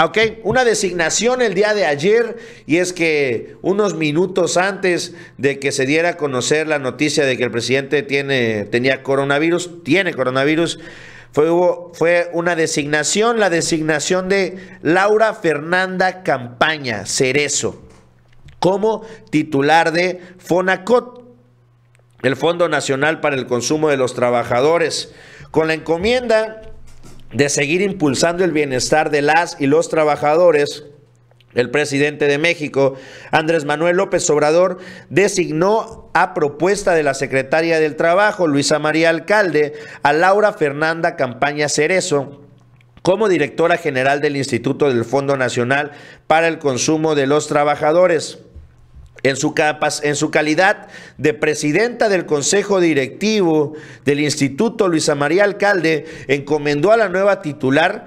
Ah, ok, una designación el día de ayer y es que unos minutos antes de que se diera a conocer la noticia de que el presidente tiene, tenía coronavirus, tiene coronavirus, fue, fue una designación, la designación de Laura Fernanda Campaña Cerezo como titular de FONACOT, el Fondo Nacional para el Consumo de los Trabajadores, con la encomienda de seguir impulsando el bienestar de las y los trabajadores, el presidente de México, Andrés Manuel López Obrador, designó a propuesta de la secretaria del Trabajo, Luisa María Alcalde, a Laura Fernanda Campaña Cerezo como directora general del Instituto del Fondo Nacional para el Consumo de los Trabajadores. En su, calidad de presidenta del Consejo Directivo del Instituto Luisa María Alcalde, encomendó a la nueva titular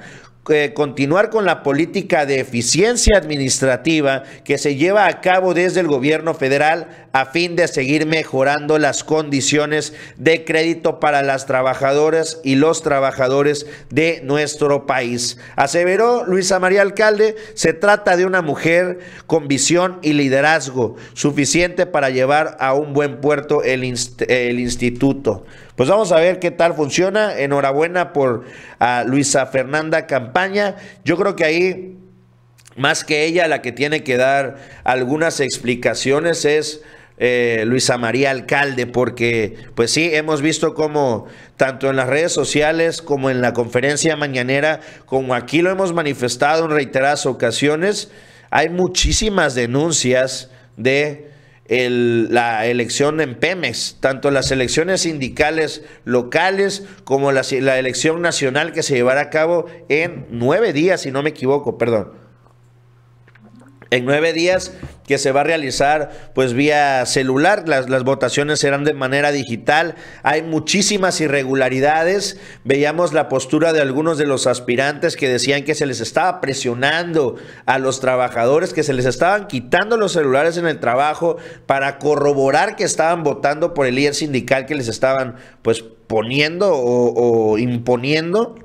continuar con la política de eficiencia administrativa que se lleva a cabo desde el gobierno federal a fin de seguir mejorando las condiciones de crédito para las trabajadoras y los trabajadores de nuestro país. Aseveró Luisa María Alcalde, se trata de una mujer con visión y liderazgo suficiente para llevar a un buen puerto el instituto. Pues vamos a ver qué tal funciona. Enhorabuena por a Luisa Fernanda Campaña. Yo creo que ahí, más que ella, la que tiene que dar algunas explicaciones es... Eh, Luisa María Alcalde, porque pues sí, hemos visto como tanto en las redes sociales como en la conferencia mañanera, como aquí lo hemos manifestado en reiteradas ocasiones, hay muchísimas denuncias de la elección en Pemex, tanto las elecciones sindicales locales como la, la elección nacional que se llevará a cabo en nueve días, si no me equivoco, perdón en nueve días que se va a realizar pues vía celular. Las, votaciones serán de manera digital. Hay muchísimas irregularidades. Veíamos la postura de algunos de los aspirantes que decían que se les estaba presionando a los trabajadores, que se les estaban quitando los celulares en el trabajo para corroborar que estaban votando por el líder sindical que les estaban pues poniendo o imponiendo.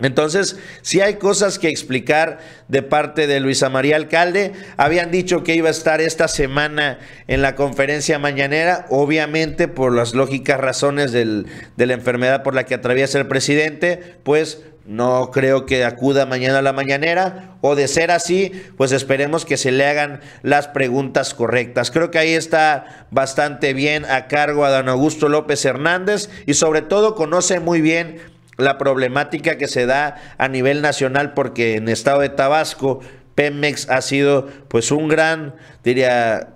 Entonces, si hay cosas que explicar de parte de Luisa María Alcalde. Habían dicho que iba a estar esta semana en la conferencia mañanera, obviamente por las lógicas razones de la enfermedad por la que atraviesa el presidente, pues no creo que acuda mañana a la mañanera, o de ser así, pues esperemos que se le hagan las preguntas correctas. Creo que ahí está bastante bien a cargo a don Augusto López Hernández y sobre todo conoce muy bien la problemática que se da a nivel nacional porque en estado de Tabasco Pemex ha sido pues un gran, diría,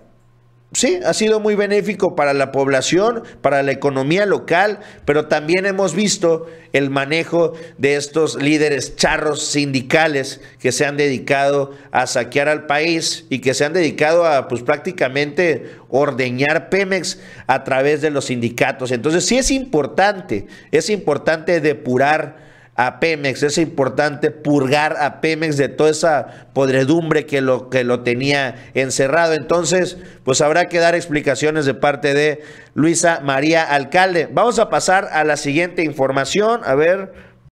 Sí, ha sido muy benéfico para la población, para la economía local, pero también hemos visto el manejo de estos líderes charros sindicales que se han dedicado a saquear al país y que se han dedicado a pues prácticamente ordeñar Pemex a través de los sindicatos. Entonces sí es importante, es importante depurar a Pemex. Es importante purgar a Pemex de toda esa podredumbre que lo, que lo tenía encerrado. Entonces, pues habrá que dar explicaciones de parte de Luisa María Alcalde. Vamos a pasar a la siguiente información. A ver,